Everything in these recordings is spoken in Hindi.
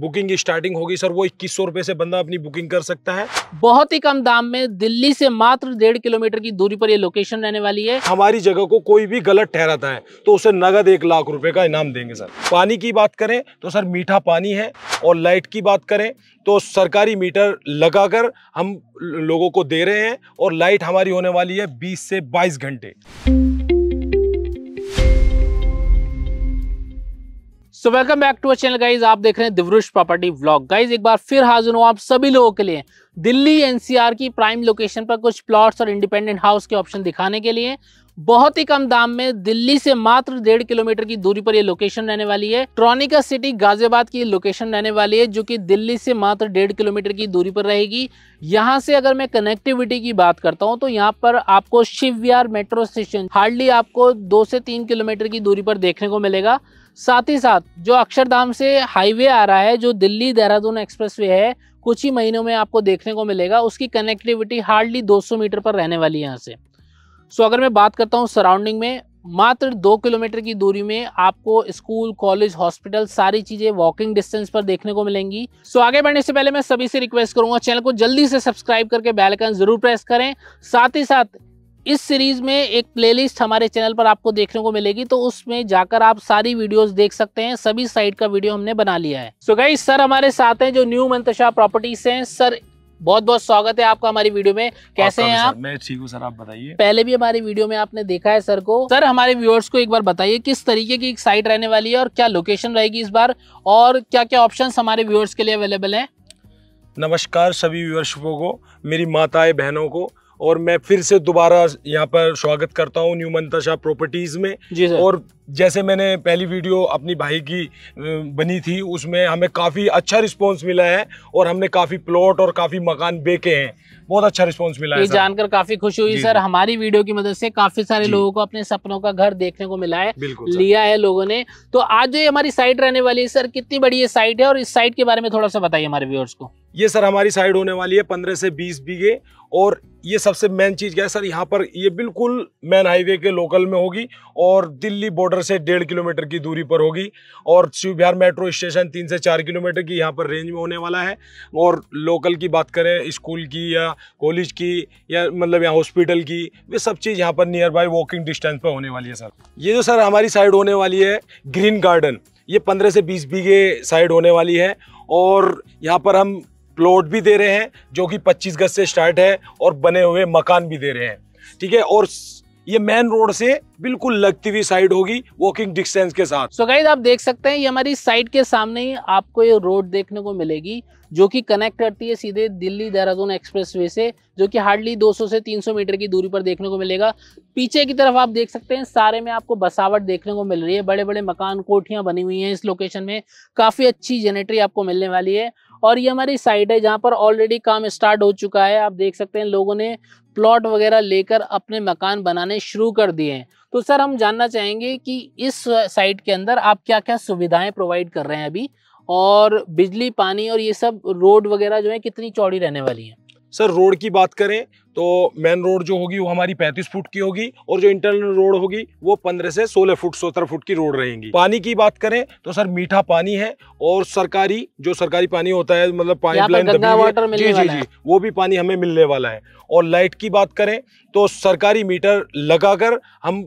बुकिंग की स्टार्टिंग होगी सर वो इक्कीस सौ रुपए से बंदा अपनी बुकिंग कर सकता है बहुत ही कम दाम में दिल्ली से मात्र डेढ़ किलोमीटर की दूरी पर ये लोकेशन रहने वाली है हमारी जगह को कोई भी गलत ठहराता है तो उसे नगद एक लाख रुपए का इनाम देंगे सर पानी की बात करें तो सर मीठा पानी है और लाइट की बात करें तो सरकारी मीटर लगाकर हम लोगों को दे रहे हैं और लाइट हमारी होने वाली है बीस से बाईस घंटे so welcome back to our channel guys आप देख रहे हैं दिवरुष प्रॉपर्टी व्लॉग गाइज एक बार फिर हाजिर हूँ आप सभी लोगों के लिए दिल्ली एनसीआर की प्राइम लोकेशन पर कुछ प्लॉट्स और इंडिपेंडेंट हाउस के ऑप्शन दिखाने के लिए बहुत ही कम दाम में दिल्ली से मात्र डेढ़ किलोमीटर की दूरी पर यह लोकेशन रहने वाली है ट्रॉनिका सिटी गाजियाबाद की लोकेशन रहने वाली है जो कि दिल्ली से मात्र डेढ़ किलोमीटर की दूरी पर रहेगी यहाँ से अगर मैं कनेक्टिविटी की बात करता हूँ तो यहाँ पर आपको शिव मेट्रो स्टेशन हार्डली आपको दो से तीन किलोमीटर की दूरी पर देखने को मिलेगा साथ ही साथ जो अक्षरधाम से हाईवे आ रहा है जो दिल्ली देहरादून एक्सप्रेसवे है कुछ ही महीनों में आपको देखने को मिलेगा उसकी कनेक्टिविटी हार्डली 200 मीटर पर रहने वाली है यहाँ से सो अगर मैं बात करता हूँ सराउंडिंग में मात्र दो किलोमीटर की दूरी में आपको स्कूल कॉलेज हॉस्पिटल सारी चीजें वॉकिंग डिस्टेंस पर देखने को मिलेंगी सो आगे बढ़ने से पहले मैं सभी से रिक्वेस्ट करूंगा चैनल को जल्दी से सब्सक्राइब करके बेल आइकन जरूर प्रेस करें साथ ही साथ इस सीरीज में एक प्लेलिस्ट हमारे चैनल पर आपको देखने को मिलेगी तो उसमें जाकर आप सारी वीडियोस देख सकते हैं सभी साइट का वीडियो हमने बना लिया है सो so गाइस सर हमारे साथ हैं जो न्यू मंतशा प्रॉपर्टीज हैं सर बहुत बहुत स्वागत है आपका हमारी वीडियो में कैसे हैं आप मैं ठीक हूँ सर आप बताइए पहले भी हमारी वीडियो में आपने देखा है सर को सर हमारे व्यूअर्स को एक बार बताइए किस तरीके की एक साइट रहने वाली है और क्या लोकेशन रहेगी इस बार और क्या क्या ऑप्शन हमारे व्यूअर्स के लिए अवेलेबल है नमस्कार सभी व्यूअर्सों को मेरी माताएं बहनों को और मैं फिर से दोबारा यहाँ पर स्वागत करता हूँ न्यू मंता शाह प्रॉपर्टीज़ में जी और जैसे मैंने पहली वीडियो अपनी भाई की बनी थी उसमें हमें काफ़ी अच्छा रिस्पांस मिला है और हमने काफ़ी प्लॉट और काफ़ी मकान बेके हैं बहुत अच्छा रिस्पांस मिला है जानकर काफी खुशी हुई सर हमारी वीडियो की मदद से काफी सारे लोगों को अपने सपनों का घर देखने को मिला है लिया है लोगों ने तो आज जो हमारी साइट रहने वाली है सर कितनी बड़ी ये साइट है और इस साइट के बारे में थोड़ा सा बताइए हमारे व्यूअर्स को ये सर हमारी साइड होने वाली है पंद्रह से बीस बीघे और ये सबसे मेन चीज़ क्या है सर यहाँ पर ये बिल्कुल मेन हाईवे के लोकल में होगी और दिल्ली बॉर्डर से डेढ़ किलोमीटर की दूरी पर होगी और शिव बिहार मेट्रो स्टेशन तीन से चार किलोमीटर की यहाँ पर रेंज में होने वाला है और लोकल की बात करें स्कूल की या कॉलेज की या मतलब यहाँ हॉस्पिटल की ये सब चीज़ यहाँ पर नियर बाई वॉकिंग डिस्टेंस पर होने वाली है सर ये जो सर हमारी साइड होने वाली है ग्रीन गार्डन ये पंद्रह से बीस बीघे साइड होने वाली है और यहाँ पर हम प्लॉट भी दे रहे हैं जो कि 25 गज से स्टार्ट है और बने हुए मकान भी दे रहे हैं ठीक है और ये मेन रोड से बिल्कुल लगती हुई साइड होगी वॉकिंग डिस्टेंस के साथ सो so गाइज आप देख सकते हैं ये हमारी साइड के सामने ही आपको ये रोड देखने को मिलेगी जो कि कनेक्ट करती है सीधे दिल्ली देहरादून एक्सप्रेसवे से जो कि हार्डली 200 से 300 मीटर की दूरी पर देखने को मिलेगा पीछे की तरफ आप देख सकते हैं सारे में आपको बसावट देखने को मिल रही है बड़े बड़े मकान कोठियां बनी हुई हैं इस लोकेशन में काफ़ी अच्छी जेनेट्री आपको मिलने वाली है और ये हमारी साइट है जहाँ पर ऑलरेडी काम स्टार्ट हो चुका है आप देख सकते हैं लोगों ने प्लॉट वगैरह लेकर अपने मकान बनाने शुरू कर दिए हैं तो सर हम जानना चाहेंगे कि इस साइट के अंदर आप क्या क्या सुविधाएं प्रोवाइड कर रहे हैं अभी और बिजली पानी और ये सब रोड वगैरह जो है कितनी चौड़ी रहने वाली है सर रोड की बात करें तो मेन रोड जो होगी वो हमारी 35 फुट की होगी और जो इंटरनल रोड होगी वो 15 से 16 फुट सत्रह फुट की रोड रहेगी पानी की बात करें तो सर मीठा पानी है और सरकारी जो सरकारी पानी होता है मतलब पाइप लाइन जी जी जी वो भी पानी हमें मिलने वाला है और लाइट की बात करें तो सरकारी मीटर लगाकर हम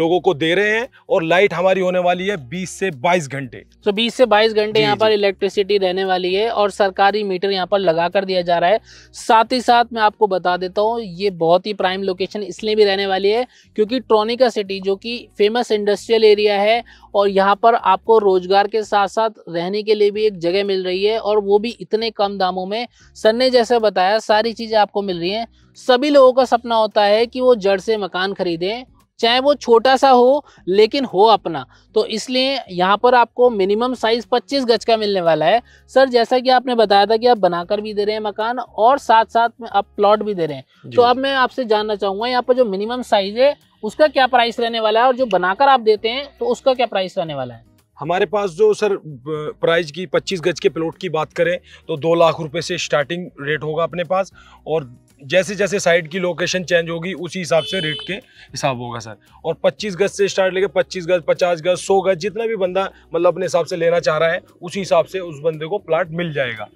लोगों को दे रहे हैं और लाइट हमारी होने वाली है 20 से 22 घंटे तो बीस 20 से 22 घंटे यहाँ पर इलेक्ट्रिसिटी रहने वाली है और सरकारी मीटर यहाँ पर लगा कर दिया जा रहा है साथ ही साथ मैं आपको बता देता हूँ हूँ ये बहुत ही प्राइम लोकेशन इसलिए भी रहने वाली है क्योंकि ट्रोनिका सिटी जो कि फेमस इंडस्ट्रियल एरिया है और यहाँ पर आपको रोजगार के साथ साथ रहने के लिए भी एक जगह मिल रही है और वो भी इतने कम दामों में सर ने जैसे बताया सारी चीज़ें आपको मिल रही हैं सभी लोगों का सपना होता है कि वो जड़ से मकान खरीदें चाहे वो छोटा सा हो लेकिन हो अपना तो इसलिए यहाँ पर आपको मिनिमम साइज़ 25 गज का मिलने वाला है सर जैसा कि आपने बताया था कि आप बनाकर भी दे रहे हैं मकान और साथ साथ में आप प्लॉट भी दे रहे हैं तो अब मैं आपसे जानना चाहूँगा यहाँ पर जो मिनिमम साइज़ है उसका क्या प्राइस रहने वाला है और जो बनाकर आप देते हैं तो उसका क्या प्राइस रहने वाला है हमारे पास जो सर प्राइस की 25 गज के प्लॉट की बात करें तो दो लाख रुपए से स्टार्टिंग रेट होगा अपने पास और जैसे जैसे साइड की लोकेशन चेंज होगी उसी हिसाब से रेट के हिसाब होगा सर और 25 गज से स्टार्ट लेके 25 गज 50 गज 100 गज जितना भी बंदा मतलब अपने हिसाब से लेना चाह रहा है उसी हिसाब से उस बंदे को प्लाट मिल जाएगा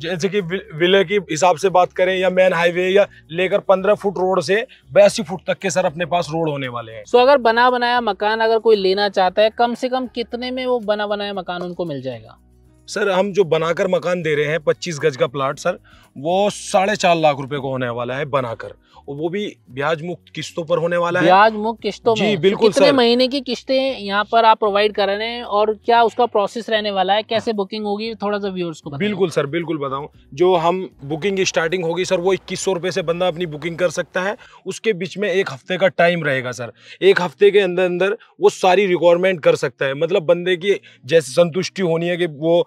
जैसे कि विले के हिसाब से बात करें या मेन हाईवे या लेकर पंद्रह फुट रोड से बयासी फुट तक के सर अपने पास रोड होने वाले हैं सो so, अगर बना बनाया मकान अगर कोई लेना चाहता है कम से कम कितने में वो बना बनाया मकान उनको मिल जाएगा सर हम जो बनाकर मकान दे रहे हैं पच्चीस गज का प्लाट सर वो साढ़े चार लाख रुपए को होने वाला है बनाकर और वो भी ब्याज मुक्त किस्तों पर होने वाला ब्याज है ब्याज मुक्त किस्तों जी, में बिल्कुल कितने महीने की किस्तें यहाँ पर आप प्रोवाइड कर रहे हैं और क्या उसका प्रोसेस रहने वाला है कैसे बुकिंग हाँ। होगी थोड़ा सा व्यूअर्स को बिल्कुल सर बिल्कुल बताऊँ जो हम बुकिंग स्टार्टिंग होगी सर वो इक्कीस सौ रुपये से बंदा अपनी बुकिंग कर सकता है उसके बीच में एक हफ्ते का टाइम रहेगा सर एक हफ्ते के अंदर अंदर वो सारी रिक्वायरमेंट कर सकता है मतलब बंदे की जैसे संतुष्टि होनी है कि वो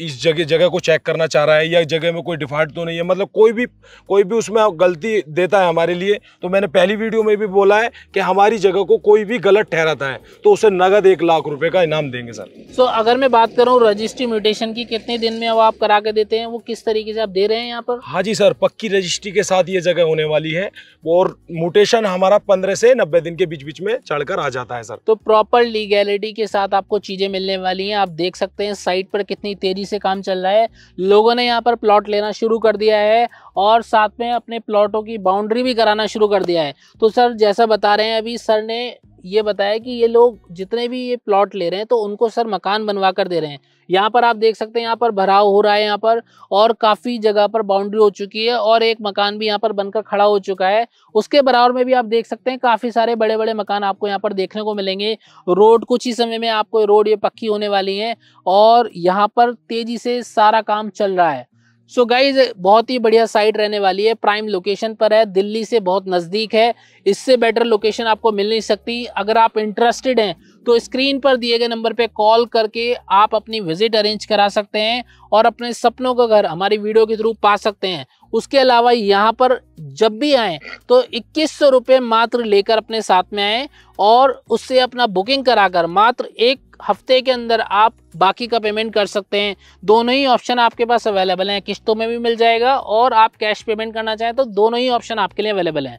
इस जगह जगह को चेक करना चाह रहा है या जगह में कोई डिफॉल्ट तो नहीं है मतलब कोई भी कोई भी उसमें गलती देता है हमारे लिए तो मैंने पहली वीडियो में भी बोला है कि हमारी जगह को कोई भी गलत ठहराता है तो उसे नगद एक लाख रुपए का इनाम देंगे सर सो so, अगर मैं बात करूँ रजिस्ट्री म्यूटेशन की कितने दिन में वो आप करा के देते हैं वो किस तरीके से आप दे रहे हैं यहाँ पर हाँ जी सर पक्की रजिस्ट्री के साथ ये जगह होने वाली है और म्यूटेशन हमारा पंद्रह से नब्बे दिन के बीच बीच में चढ़कर आ जाता है सर तो प्रॉपर लीगैलिटी के साथ आपको चीजें मिलने वाली है आप देख सकते हैं साइट पर कितनी तेजी तेजी से काम चल रहा है लोगों ने यहाँ पर प्लॉट लेना शुरू कर दिया है और साथ में अपने प्लॉटों की बाउंड्री भी कराना शुरू कर दिया है तो सर जैसा बता रहे हैं अभी सर ने ये बताया कि ये लोग जितने भी ये प्लॉट ले रहे हैं तो उनको सर मकान बनवा कर दे रहे हैं यहाँ पर आप देख सकते हैं यहाँ पर भराव हो रहा है यहाँ पर और काफ़ी जगह पर बाउंड्री हो चुकी है और एक मकान भी यहाँ पर बनकर खड़ा हो चुका है उसके बराबर में भी आप देख सकते हैं काफ़ी सारे बड़े बड़े मकान आपको यहाँ पर देखने को मिलेंगे रोड कुछ ही समय में आपको रोड ये पक्की होने वाली है और यहाँ पर तेज़ी से सारा काम चल रहा है सो so गाइज बहुत ही बढ़िया साइट रहने वाली है प्राइम लोकेशन पर है दिल्ली से बहुत नज़दीक है इससे बेटर लोकेशन आपको मिल नहीं सकती अगर आप इंटरेस्टेड हैं तो स्क्रीन पर दिए गए नंबर पे कॉल करके आप अपनी विजिट अरेंज करा सकते हैं और अपने सपनों का घर हमारी वीडियो के थ्रू पा सकते हैं उसके अलावा यहाँ पर जब भी आएँ तो इक्कीस सौ मात्र लेकर अपने साथ में आएँ और उससे अपना बुकिंग कराकर मात्र एक हफ्ते के अंदर आप बाकी का पेमेंट कर सकते हैं दोनों ही ऑप्शन आपके पास अवेलेबल हैं किस्तों में भी मिल जाएगा और आप कैश पेमेंट करना चाहें तो दोनों ही ऑप्शन आपके लिए अवेलेबल हैं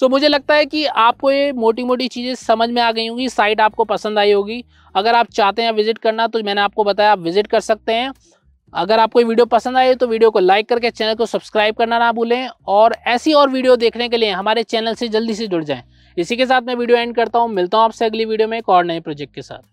सो मुझे लगता है कि आपको ये मोटी मोटी चीज़ें समझ में आ गई होंगी साइट आपको पसंद आई होगी अगर आप चाहते हैं विजिट करना तो मैंने आपको बताया आप विजिट कर सकते हैं अगर आपको ये वीडियो पसंद आए तो वीडियो को लाइक करके चैनल को सब्सक्राइब करना ना भूलें और ऐसी और वीडियो देखने के लिए हमारे चैनल से जल्दी से जुड़ जाएं इसी के साथ मैं वीडियो एंड करता हूँ मिलता हूँ आपसे अगली वीडियो में एक और नए प्रोजेक्ट के साथ